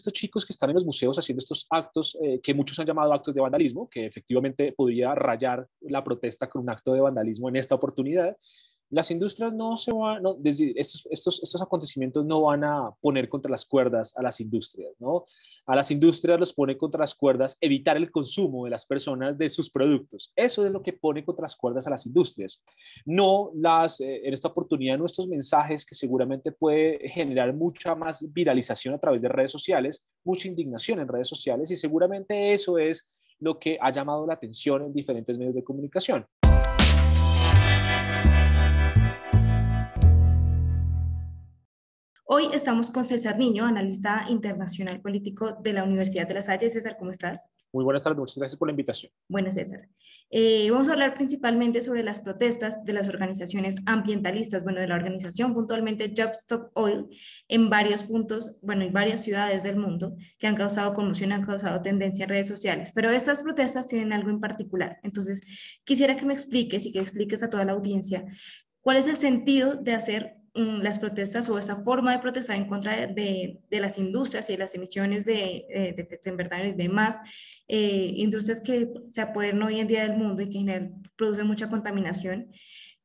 estos chicos que están en los museos haciendo estos actos eh, que muchos han llamado actos de vandalismo, que efectivamente podría rayar la protesta con un acto de vandalismo en esta oportunidad, las industrias no se van, no, estos, estos, acontecimientos no van a poner contra las cuerdas a las industrias, ¿no? A las industrias los pone contra las cuerdas evitar el consumo de las personas de sus productos. Eso es lo que pone contra las cuerdas a las industrias. No las, eh, en esta oportunidad, nuestros mensajes que seguramente puede generar mucha más viralización a través de redes sociales, mucha indignación en redes sociales y seguramente eso es lo que ha llamado la atención en diferentes medios de comunicación. Hoy estamos con César Niño, analista internacional político de la Universidad de las Salle. César, ¿cómo estás? Muy buenas tardes, muchas gracias por la invitación. Bueno, César, eh, vamos a hablar principalmente sobre las protestas de las organizaciones ambientalistas, bueno, de la organización puntualmente Job Stop Oil, en varios puntos, bueno, en varias ciudades del mundo que han causado conmoción, han causado tendencia en redes sociales, pero estas protestas tienen algo en particular. Entonces, quisiera que me expliques y que expliques a toda la audiencia cuál es el sentido de hacer Mm, las protestas o esta forma de protestar en contra de, de las industrias y las emisiones de, eh, de efecto invernadero y demás, eh, industrias que se apoderan hoy en día del mundo y que en general producen mucha contaminación.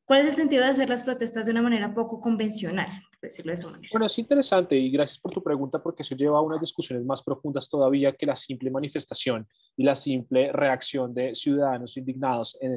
¿Cuál es el sentido de hacer las protestas de una manera poco convencional, decirlo de manera? Bueno, es interesante y gracias por tu pregunta porque eso lleva a unas discusiones más profundas todavía que la simple manifestación y la simple reacción de ciudadanos indignados en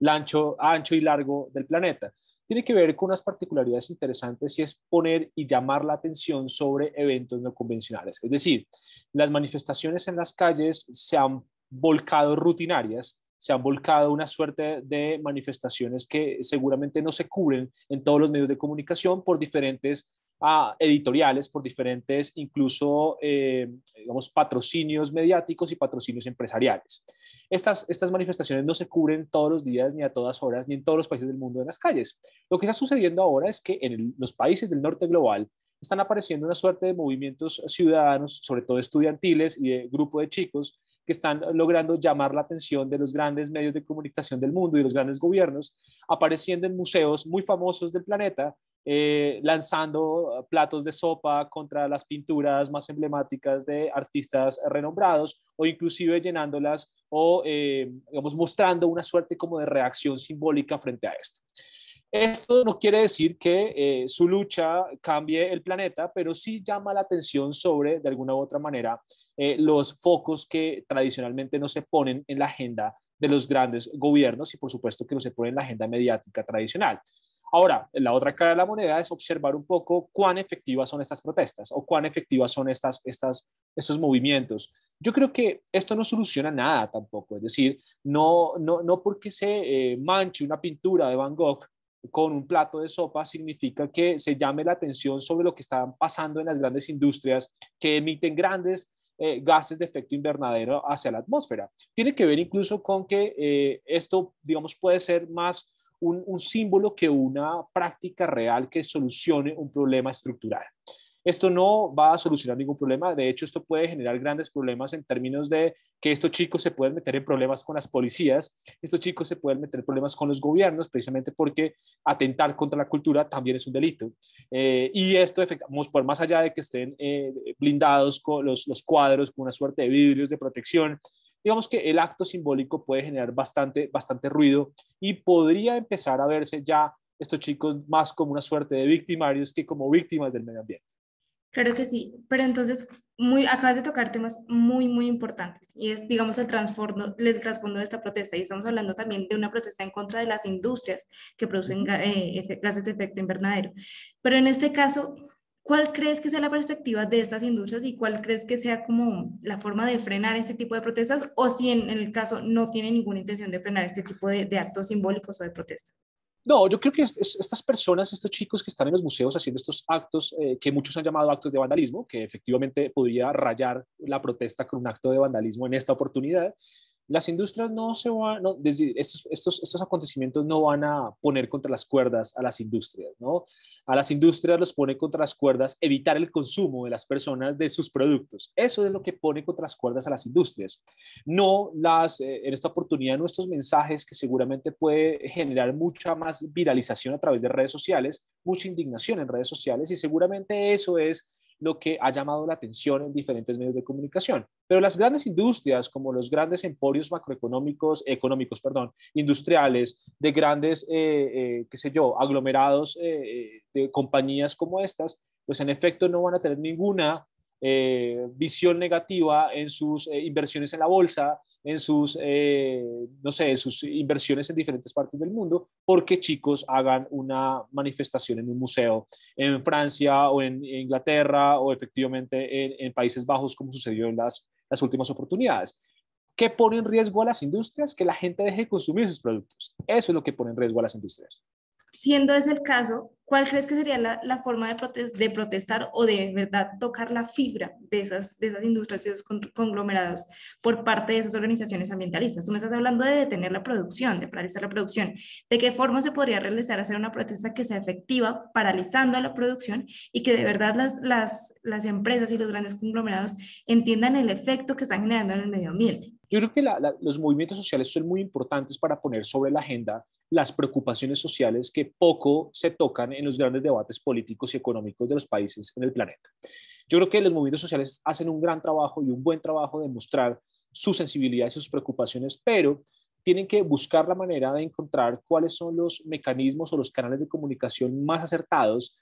el ancho, ancho y largo del planeta tiene que ver con unas particularidades interesantes y es poner y llamar la atención sobre eventos no convencionales. Es decir, las manifestaciones en las calles se han volcado rutinarias, se han volcado una suerte de manifestaciones que seguramente no se cubren en todos los medios de comunicación por diferentes a editoriales por diferentes, incluso, eh, digamos, patrocinios mediáticos y patrocinios empresariales. Estas, estas manifestaciones no se cubren todos los días, ni a todas horas, ni en todos los países del mundo en las calles. Lo que está sucediendo ahora es que en los países del norte global están apareciendo una suerte de movimientos ciudadanos, sobre todo estudiantiles y de grupo de chicos, que están logrando llamar la atención de los grandes medios de comunicación del mundo y los grandes gobiernos, apareciendo en museos muy famosos del planeta, eh, lanzando platos de sopa contra las pinturas más emblemáticas de artistas renombrados o inclusive llenándolas o, eh, mostrando una suerte como de reacción simbólica frente a esto. Esto no quiere decir que eh, su lucha cambie el planeta, pero sí llama la atención sobre, de alguna u otra manera, eh, los focos que tradicionalmente no se ponen en la agenda de los grandes gobiernos y por supuesto que no se ponen en la agenda mediática tradicional. Ahora, la otra cara de la moneda es observar un poco cuán efectivas son estas protestas o cuán efectivas son estas, estos movimientos. Yo creo que esto no soluciona nada tampoco, es decir, no, no, porque se eh, manche una pintura de Van Gogh con un plato de sopa significa que se llame la atención sobre lo que está pasando en las grandes industrias que emiten grandes eh, gases de efecto invernadero hacia la atmósfera. Tiene que ver incluso con que eh, esto, digamos, puede ser más un símbolo que una práctica real que solucione un problema estructural. Esto no va a solucionar ningún problema. De hecho, esto puede generar grandes problemas en términos de que estos chicos se pueden meter en problemas con las policías, estos chicos se pueden meter en problemas con los gobiernos, precisamente porque atentar contra la cultura también es un delito. Eh, y esto, vamos por más allá de que estén eh, blindados con los, cuadros con una suerte de vidrios de protección, digamos que el acto simbólico puede generar bastante, bastante ruido y podría empezar a verse ya estos chicos más como una suerte de victimarios que como víctimas del medio ambiente. Claro que sí, pero entonces muy, acabas de tocar temas muy, muy importantes y es, digamos, el trasfondo, el trasfondo de esta protesta. Y estamos hablando también de una protesta en contra de las industrias que producen eh, gases de efecto invernadero. Pero en este caso, ¿cuál crees que sea la perspectiva de estas industrias y cuál crees que sea como la forma de frenar este tipo de protestas o si en, el caso no tiene ninguna intención de frenar este tipo de, de actos simbólicos o de protesta? No, yo creo que estas personas, estos chicos que están en los museos haciendo estos actos, eh, que muchos han llamado actos de vandalismo, que efectivamente podría rayar la protesta con un acto de vandalismo en esta oportunidad, las industrias no se van, estos, estos, acontecimientos no van a poner contra las cuerdas a las industrias, ¿no? A las industrias los pone contra las cuerdas evitar el consumo de las personas de sus productos. Eso es lo que pone contra las cuerdas a las industrias. No las, eh, en esta oportunidad, nuestros mensajes que seguramente puede generar mucha más viralización a través de redes sociales, mucha indignación en redes sociales y seguramente eso es lo que ha llamado la atención en diferentes medios de comunicación. Pero las grandes industrias, como los grandes emporios macroeconómicos, económicos, perdón, industriales, de grandes, eh, eh, qué sé yo, aglomerados eh, de compañías como estas, pues en efecto no van a tener ninguna visión negativa en sus inversiones en la bolsa, en sus, eh, no sé, sus inversiones en diferentes partes del mundo, porque chicos hagan una manifestación en un museo en Francia o en, Inglaterra o efectivamente en, Países Bajos, como sucedió en las, las últimas oportunidades. ¿Qué pone en riesgo a las industrias? Que la gente deje de consumir sus productos. Eso es lo que pone en riesgo a las industrias siendo ese el caso, ¿cuál crees que sería la, forma de, protestar o de verdad tocar la fibra de esas, de esas industrias, de esos conglomerados por parte de esas organizaciones ambientalistas? Tú me estás hablando de detener la producción, de paralizar la producción. ¿De qué forma se podría realizar hacer una protesta que sea efectiva, paralizando la producción y que de verdad las, empresas y los grandes conglomerados entiendan el efecto que están generando en el medio ambiente? Yo creo que los movimientos sociales son muy importantes para poner sobre la agenda las preocupaciones sociales que poco se tocan en los grandes debates políticos y económicos de los países en el planeta. Yo creo que los movimientos sociales hacen un gran trabajo y un buen trabajo de mostrar su sensibilidad y sus preocupaciones, pero tienen que buscar la manera de encontrar cuáles son los mecanismos o los canales de comunicación más acertados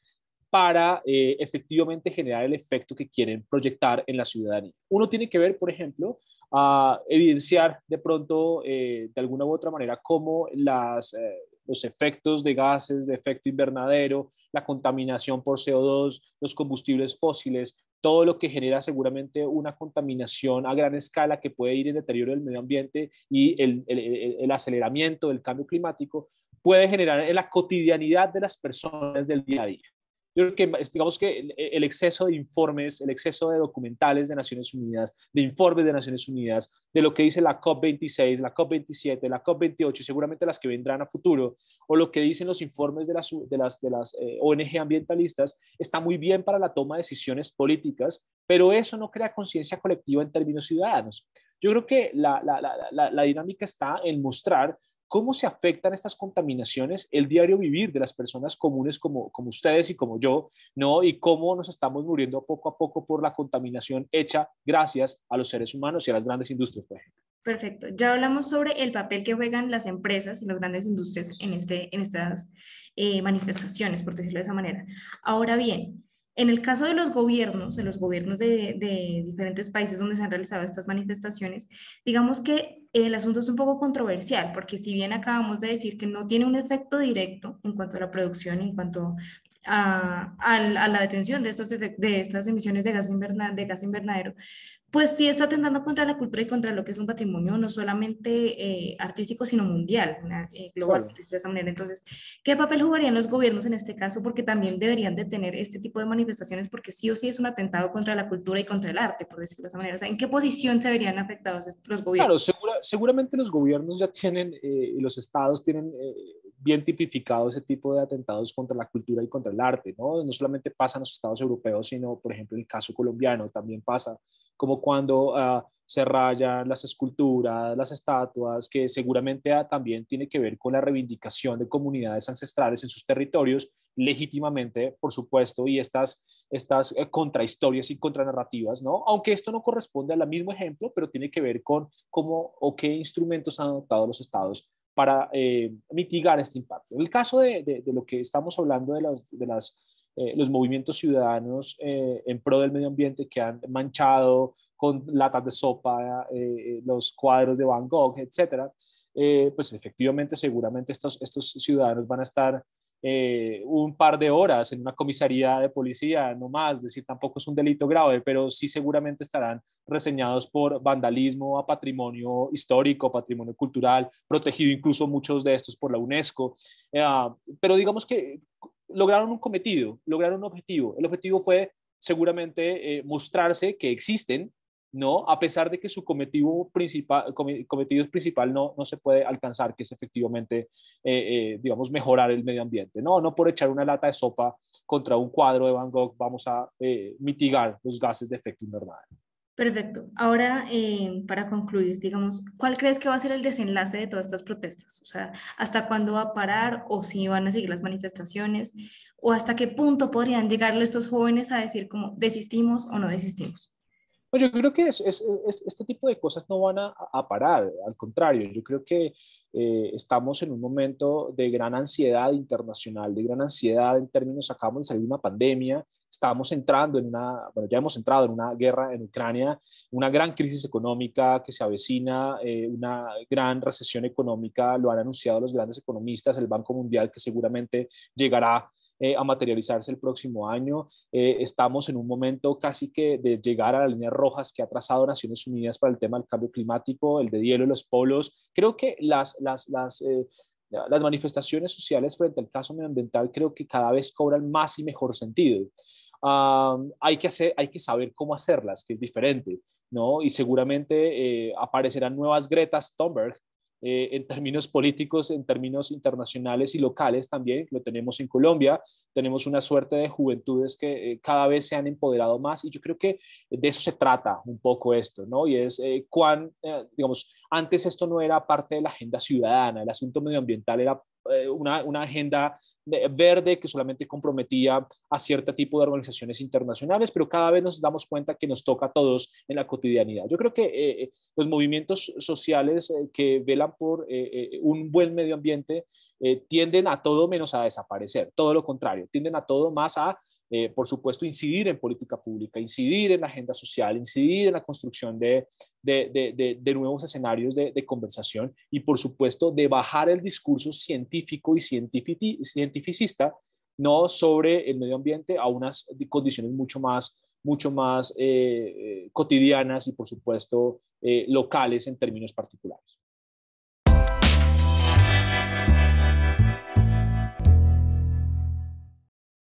para eh, efectivamente generar el efecto que quieren proyectar en la ciudadanía. Uno tiene que ver, por ejemplo, a evidenciar de pronto eh, de alguna u otra manera cómo las, eh, los efectos de gases de efecto invernadero, la contaminación por CO2, los combustibles fósiles, todo lo que genera seguramente una contaminación a gran escala que puede ir en deterioro del medio ambiente y el aceleramiento del cambio climático, puede generar en la cotidianidad de las personas del día a día. Yo creo que, digamos que e, el, exceso de informes, el exceso de documentales de Naciones Unidas, de informes de Naciones Unidas, de lo que dice la COP26, la COP27, la COP28 y seguramente las que vendrán a futuro, o lo que dicen los informes de las, de las, de las eh, ONG ambientalistas, está muy bien para la toma de decisiones políticas, pero eso no crea conciencia colectiva en términos ciudadanos. Yo creo que la, la, la, la dinámica está en mostrar ¿Cómo se afectan estas contaminaciones el diario vivir de las personas comunes como, como ustedes y como yo? ¿no? ¿Y cómo nos estamos muriendo poco a poco por la contaminación hecha gracias a los seres humanos y a las grandes industrias, por ejemplo? Perfecto. Ya hablamos sobre el papel que juegan las empresas y las grandes industrias en, este, en estas eh, manifestaciones, por decirlo de esa manera. Ahora bien, en el caso de los gobiernos, de los gobiernos de, diferentes países donde se han realizado estas manifestaciones, digamos que el asunto es un poco controversial, porque si bien acabamos de decir que no tiene un efecto directo en cuanto a la producción, en cuanto a, la detención de, estos de estas emisiones de de gas invernadero, pues sí está atentando contra la cultura y contra lo que es un patrimonio no solamente eh, artístico, sino mundial, eh, global, de esa manera. Entonces, ¿qué papel jugarían los gobiernos en este caso? Porque también deberían detener este tipo de manifestaciones, porque sí o sí es un atentado contra la cultura y contra el arte, por decirlo de esa manera. ¿en qué posición se verían afectados los gobiernos? Claro, seguramente los gobiernos ya tienen, eh, los estados tienen bien tipificado ese tipo de atentados contra la cultura y contra el arte, ¿no? No solamente pasa en los estados europeos, sino, por ejemplo, en el caso colombiano también pasa, como cuando ah, se rayan las esculturas, las estatuas, que seguramente ah, también tiene que ver con la reivindicación de comunidades ancestrales en sus territorios, legítimamente, por supuesto, y estas, estas eh, contrahistorias y contranarrativas, ¿no? Aunque esto no corresponde al mismo ejemplo, pero tiene que ver con cómo o qué instrumentos han adoptado los estados para eh, mitigar este impacto. En el caso de, lo que estamos hablando de, eh, los movimientos ciudadanos eh, en pro del medio ambiente que han manchado con latas de sopa los cuadros de Van Gogh, etcétera, pues efectivamente seguramente estos, estos ciudadanos van a estar eh, un par de horas en una comisaría de policía, no más, es decir, tampoco es un delito grave, pero sí seguramente estarán reseñados por vandalismo a patrimonio histórico, patrimonio cultural, protegido incluso muchos de estos por la UNESCO. Eh, ah, pero digamos que lograron un cometido, lograron un objetivo. El objetivo fue seguramente eh, mostrarse que existen ¿no? A pesar de que su cometido principal, cometido principal no, no se puede alcanzar, que es efectivamente, eh, eh, digamos, mejorar el medio ambiente, ¿no? No por echar una lata de sopa contra un cuadro de Van Gogh vamos a eh, mitigar los gases de efecto invernadero. Perfecto. Ahora, para concluir, digamos, ¿cuál crees que va a ser el desenlace de todas estas protestas? O sea, ¿hasta cuándo va a parar o si van a seguir las manifestaciones? ¿O hasta qué punto podrían llegarle estos jóvenes a decir como desistimos o no desistimos? Pues yo creo que es, este tipo de cosas no van a, parar, al contrario, yo creo que eh, estamos en un momento de gran ansiedad internacional, de gran ansiedad en términos, acabamos de salir de una pandemia, estamos entrando en una, bueno, ya hemos entrado en una guerra en Ucrania, una gran crisis económica que se avecina, eh, una gran recesión económica, lo han anunciado los grandes economistas, el Banco Mundial que seguramente llegará eh, a materializarse el próximo año. Eh, estamos en un momento casi que de llegar a las líneas rojas que ha trazado Naciones Unidas para el tema del cambio climático, el de hielo y los polos. Creo que las, las, eh, manifestaciones sociales frente al caso medioambiental creo que cada vez cobran más y mejor sentido. hay, que hacer, hay que saber cómo hacerlas, que es diferente, ¿no? Y seguramente aparecerán nuevas Gretas Thunberg eh, en términos políticos, en términos internacionales y locales también, lo tenemos en Colombia, tenemos una suerte de juventudes que eh, cada vez se han empoderado más y yo creo que de eso se trata un poco esto, ¿no? Y es eh, cuán, eh, digamos, antes esto no era parte de la agenda ciudadana, el asunto medioambiental era eh, una, agenda eh, verde que solamente comprometía a cierto tipo de organizaciones internacionales, pero cada vez nos damos cuenta que nos toca a todos en la cotidianidad. Yo creo que eh, los movimientos sociales que velan por un buen medio ambiente tienden a todo menos a desaparecer, todo lo contrario, tienden a todo más a eh, por supuesto, incidir en política pública, incidir en la agenda social, incidir en la construcción de, de, de, de nuevos escenarios de, conversación y, por supuesto, de bajar el discurso científico y cientificista, no sobre el medio ambiente, a unas condiciones mucho más, mucho más eh, eh, cotidianas y, por supuesto, locales en términos particulares.